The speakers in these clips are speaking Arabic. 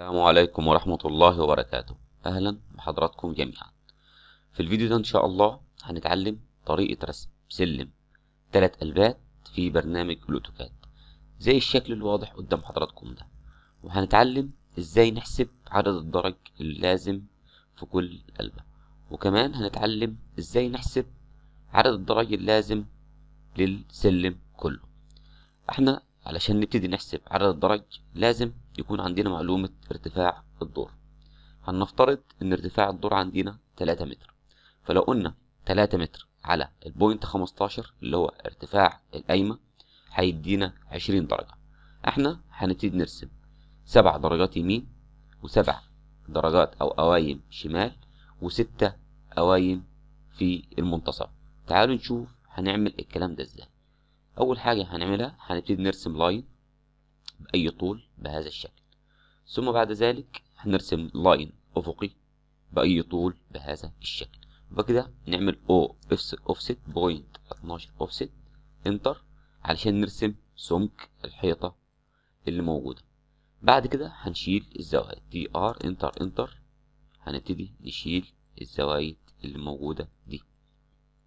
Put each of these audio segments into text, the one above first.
السلام عليكم ورحمة الله وبركاته أهلا بحضراتكم جميعا في الفيديو ده إن شاء الله هنتعلم طريقة رسم سلم تلات قلبات في برنامج بلوتوكات زي الشكل الواضح قدام حضراتكم ده وهنتعلم إزاي نحسب عدد الدرج اللازم في كل قلبة وكمان هنتعلم إزاي نحسب عدد الدرج اللازم للسلم كله احنا علشان نبتدي نحسب عدد الدرج لازم يكون عندنا معلومة ارتفاع الدور هنفترض ان ارتفاع الدور عندنا 3 متر فلو قلنا 3 متر على البوينت 15 اللي هو ارتفاع القايمة هيدينا 20 درجة احنا هنبتدي نرسم 7 درجات يمين و7 درجات او قوايم شمال و6 قوايم في المنتصف تعالوا نشوف هنعمل الكلام ده ازاي أول حاجة هنعملها هنبتدي نرسم لاين بأي طول بهذا الشكل ثم بعد ذلك هنرسم لاين أفقي بأي طول بهذا الشكل وبكده نعمل او اوفست بوينت 12 اوفست انتر علشان نرسم سمك الحيطة اللي موجودة بعد كده هنشيل الزوايد دي ار انتر انتر هنبتدي نشيل الزوايد اللي موجودة دي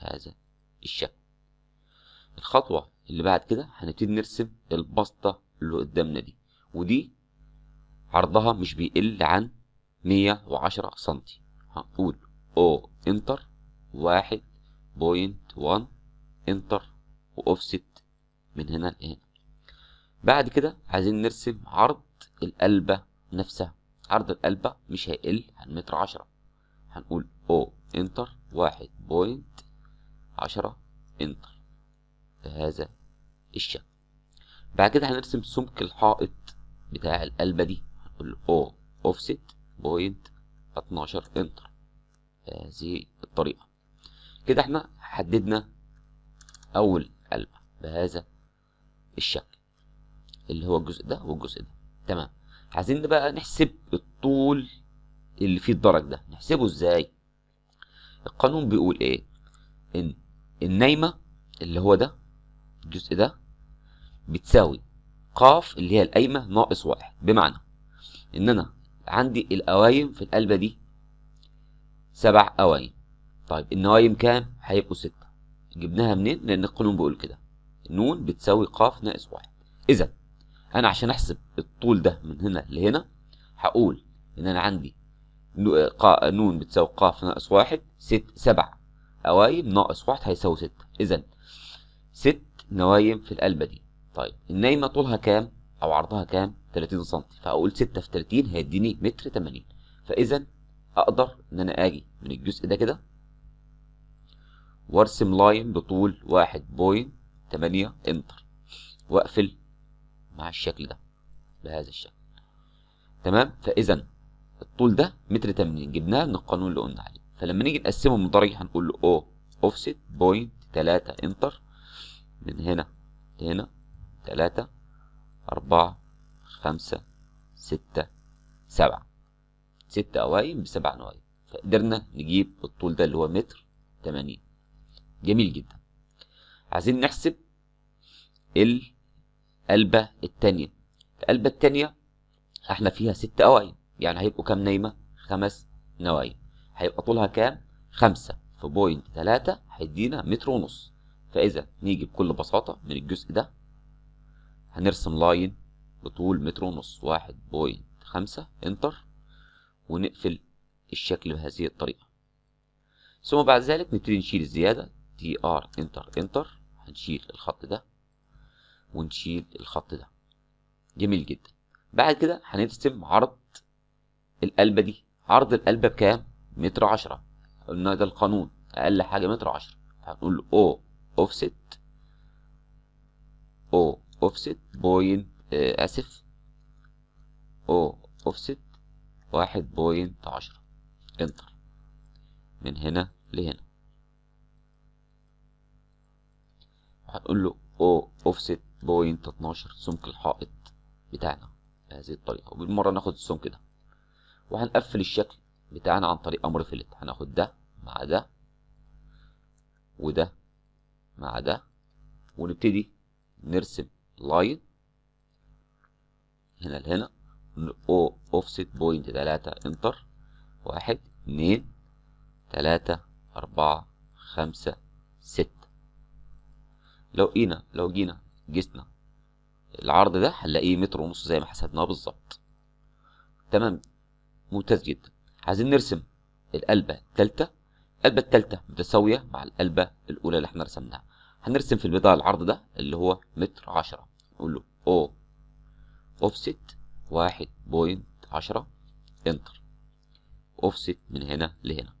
بهذا الشكل الخطوة اللي بعد كده هنبتدي نرسم البسطة اللي قدامنا دي ودي عرضها مش بيقل عن 110 سنتي هنقول او انتر 1.1 انتر واوفست من هنا لهنا بعد كده عايزين نرسم عرض القلبة نفسها عرض القلبة مش هيقل عن متر عشرة هنقول او انتر واحد بوينت عشرة انتر بهذا الشكل بعد كده هنرسم سمك الحائط بتاع القلبة دي هنقول O اوفست بوينت 12 انتر بهذه الطريقة كده احنا حددنا أول قلبة بهذا الشكل اللي هو الجزء ده والجزء ده تمام عايزين بقى نحسب الطول اللي فيه الدرج ده نحسبه ازاي القانون بيقول ايه ان النايمه اللي هو ده الجزء ده بتساوي ق اللي هي القايمه ناقص واحد بمعنى ان انا عندي القوايم في القلبه دي سبع قوايم طيب النوايم كام هيبقوا ستة جبناها منين لان القانون بيقول كده نون بتساوي ق ناقص واحد اذا انا عشان احسب الطول ده من هنا لهنا هقول ان انا عندي نون بتساوي ق ناقص واحد ست سبع قوايم ناقص واحد هيساوي ستة اذا ست نوايم في القلبه دي طيب النايمه طولها كام او عرضها كام 30 سم فاقول 6 في 30 هيديني متر 80 فاذا اقدر ان انا اجي من الجزء ده كده وارسم لاين بطول 1.8 انتر واقفل مع الشكل ده بهذا الشكل تمام فاذا الطول ده متر 80 جبناه من القانون اللي قلنا عليه فلما نيجي نقسمه من درجه هنقول له او اوفست بوينت 3 انتر من هنا لهنا تلاتة أربعة خمسة ستة سبعة ست قوايم بسبع نوايم فقدرنا نجيب الطول ده اللي هو متر تمانين جميل جدا عايزين نحسب القلبة التانية القلبة التانية احنا فيها ست قوايم يعني هيبقوا كام نايمة؟ خمس نوايم هيبقى طولها كام؟ خمسة في بوينت تلاتة هيدينا متر ونص فإذا نيجي بكل بساطة من الجزء ده هنرسم لاين بطول متر ونص واحد بوينت خمسة انتر ونقفل الشكل بهذه الطريقة ثم بعد ذلك نبتدي نشيل الزيادة تي ار انتر انتر هنشيل الخط ده ونشيل الخط ده جميل جدا بعد كده هنرسم عرض القلبة دي عرض القلبة بكام؟ متر عشرة قلنا ده القانون أقل حاجة متر عشرة هنقول O offset O اوفست بوينت آه، اسف او اوفست واحد بوينت عشرة انتر من هنا لهنا هنقول له او اوفست بوينت اتناشر سمك الحائط بتاعنا بهذه الطريقة وبالمرة ناخد السمك ده وهنقفل الشكل بتاعنا عن طريق امر فيلت هناخد ده مع ده وده مع ده ونبتدي نرسم لاين هنا لهنا او اوفست بوينت تلاتة انتر واحد اتنين تلاتة أربعة خمسة ستة لو قينا لو جينا جسنا العرض ده هنلاقيه متر ونص زي ما حسبناه بالظبط تمام ممتاز جدا عايزين نرسم القلبة التالتة القلبة التالتة متساوية مع القلبة الأولى اللي احنا رسمناها هنرسم في البضاعة العرض ده اللي هو متر عشرة نقول له او اوفست واحد بوينت عشرة انتر اوفست من هنا لهنا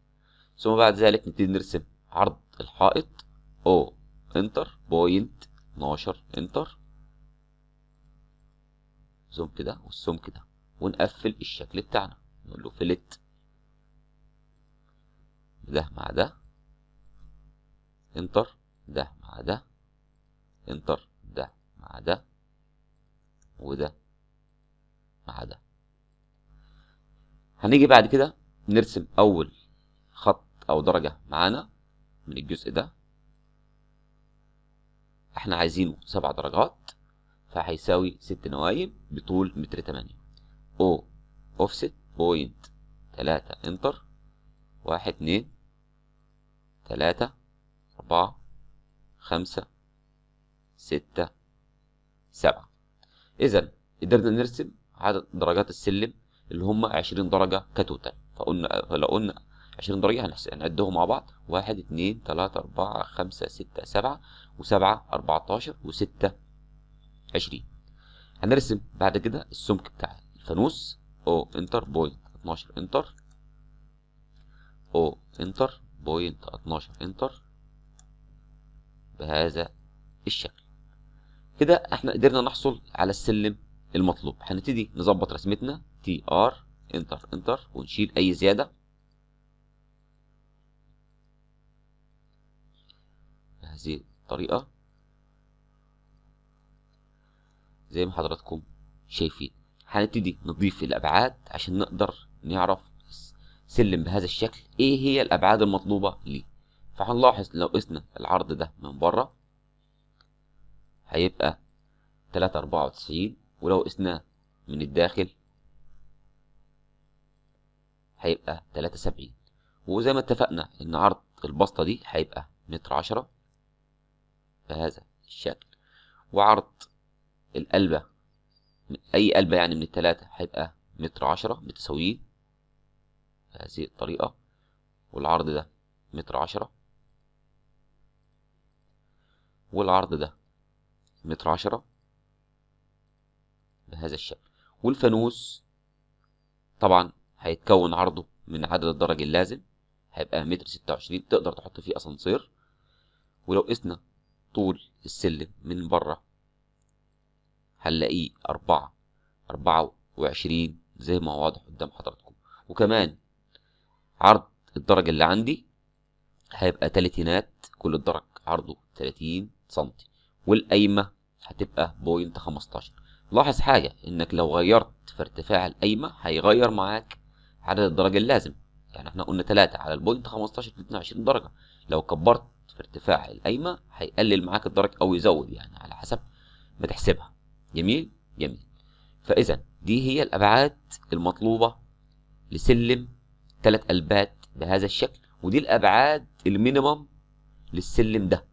ثم بعد ذلك نبتدي نرسم عرض الحائط او انتر بوينت 12 انتر زوم كده والسوم كده ونقفل الشكل بتاعنا نقول له فلت ده مع ده انتر ده مع ده انتر ده مع ده وده مع ده هنيجي بعد كده نرسم أول خط أو درجة معانا من الجزء ده احنا عايزينه سبع درجات فهيساوي ست نوايم بطول متر تمانية او اوفست بوينت تلاتة انتر واحد اتنين تلاتة أربعة خمسة ستة سبعة اذا قدرنا نرسم عدد درجات السلم اللي هم 20 درجه كتوتال فقلنا فلو قلنا 20 درجه هنعدهم مع بعض 1 2 3 4 5 6 7 و7 14 و6 20 هنرسم بعد كده السمك بتاع الفانوس او انتر بوينت 12 انتر او انتر بوينت 12 انتر بهذا الشكل كده احنا قدرنا نحصل على السلم المطلوب هنبتدي نظبط رسمتنا تي ار انتر انتر ونشيل اي زياده بهذه الطريقه زي ما حضراتكم شايفين هنبتدي نضيف الابعاد عشان نقدر نعرف سلم بهذا الشكل ايه هي الابعاد المطلوبه ليه فهنلاحظ لو قسنا العرض ده من بره هيبقى تلاتة أربعة وتسعين ولو قسناه من الداخل هيبقى تلاتة سبعين وزي ما اتفقنا ان عرض البسطة دي هيبقى متر عشرة بهذا الشكل وعرض القلبة أي قلبة يعني من التلاتة هيبقى متر عشرة متساويين بهذه الطريقة والعرض ده متر عشرة والعرض ده متر عشرة بهذا الشكل والفانوس طبعا هيتكون عرضه من عدد الدرج اللازم هيبقى متر ستة وعشرين تقدر تحط فيه أسانسير ولو قسنا طول السلم من بره هنلاقيه أربعة أربعة وعشرين زي ما هو واضح قدام حضراتكم وكمان عرض الدرج اللي عندي هيبقى تلاتينات كل الدرج عرضه تلاتين سنتي والقايمه هتبقى بوينت 15 لاحظ حاجه انك لو غيرت في ارتفاع القايمه هيغير معاك عدد الدرجه اللازم يعني احنا قلنا 3 على البوينت 15 في 22 درجه لو كبرت في ارتفاع القايمه هيقلل معاك الدرجه او يزود يعني على حسب ما تحسبها جميل جميل فاذا دي هي الابعاد المطلوبه لسلم ثلاث البات بهذا الشكل ودي الابعاد المينيمم للسلم ده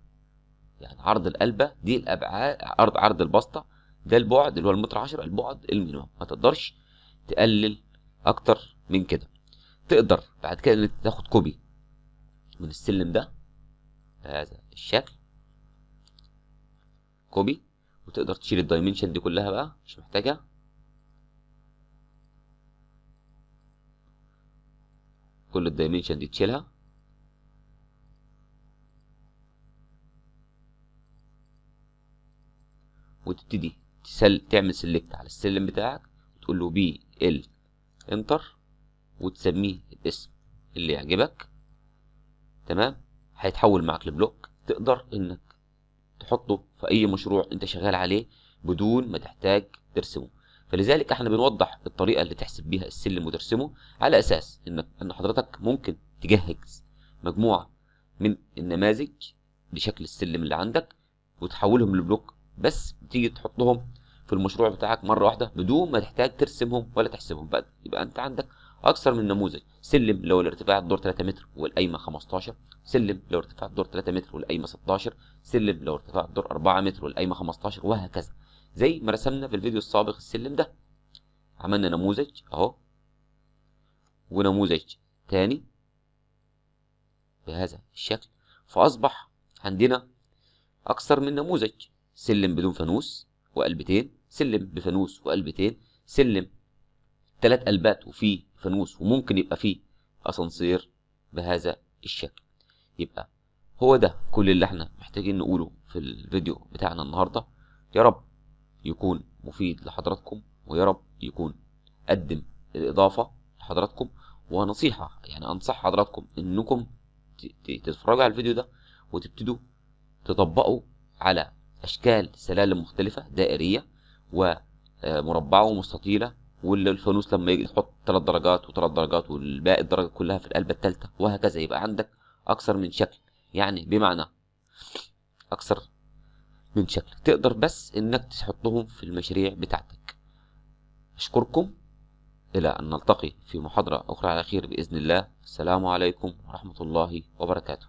يعني عرض القلبه دي الابعاد عرض عرض البسطه ده البعد اللي هو المتر 10 البعد المنوي ما تقدرش تقلل اكتر من كده تقدر بعد كده انك تاخد كوبي من السلم ده بهذا الشكل كوبي وتقدر تشيل الدايمنشن دي كلها بقى مش محتاجها كل الدايمنشن دي تشيلها وتبتدي تسل تعمل سيلكت على السلم بتاعك وتقول له بي ال انتر وتسميه الاسم اللي يعجبك تمام هيتحول معاك لبلوك تقدر انك تحطه في اي مشروع انت شغال عليه بدون ما تحتاج ترسمه فلذلك احنا بنوضح الطريقه اللي تحسب بيها السلم وترسمه على اساس انك ان حضرتك ممكن تجهز مجموعه من النماذج بشكل السلم اللي عندك وتحولهم لبلوك بس تيجي تحطهم في المشروع بتاعك مره واحده بدون ما تحتاج ترسمهم ولا تحسبهم بقى يبقى انت عندك اكثر من نموذج سلم لو الارتفاع الدور 3 متر والقايمه 15 سلم لو ارتفاع الدور 3 متر والقايمه 16 سلم لو ارتفاع الدور 4 متر والقايمه 15 وهكذا زي ما رسمنا في الفيديو السابق السلم ده عملنا نموذج اهو ونموذج تاني بهذا الشكل فاصبح عندنا اكثر من نموذج سلم بدون فانوس وقلبتين سلم بفانوس وقلبتين سلم ثلاث قلبات وفيه فانوس وممكن يبقى فيه اسانسير بهذا الشكل يبقى هو ده كل اللي احنا محتاجين نقوله في الفيديو بتاعنا النهارده يا رب يكون مفيد لحضراتكم ويا رب يكون قدم الاضافه لحضراتكم ونصيحه يعني انصح حضراتكم انكم تتفرجوا على الفيديو ده وتبتدوا تطبقوا على أشكال سلالم مختلفة دائرية ومربعة آه، ومستطيلة والفانوس لما يجي يحط ثلاث درجات وثلاث درجات والباقي الدرجة كلها في القلبة الثالثة وهكذا يبقى عندك أكثر من شكل يعني بمعنى أكثر من شكل تقدر بس إنك تحطهم في المشاريع بتاعتك أشكركم إلى أن نلتقي في محاضرة أخرى على خير بإذن الله السلام عليكم ورحمة الله وبركاته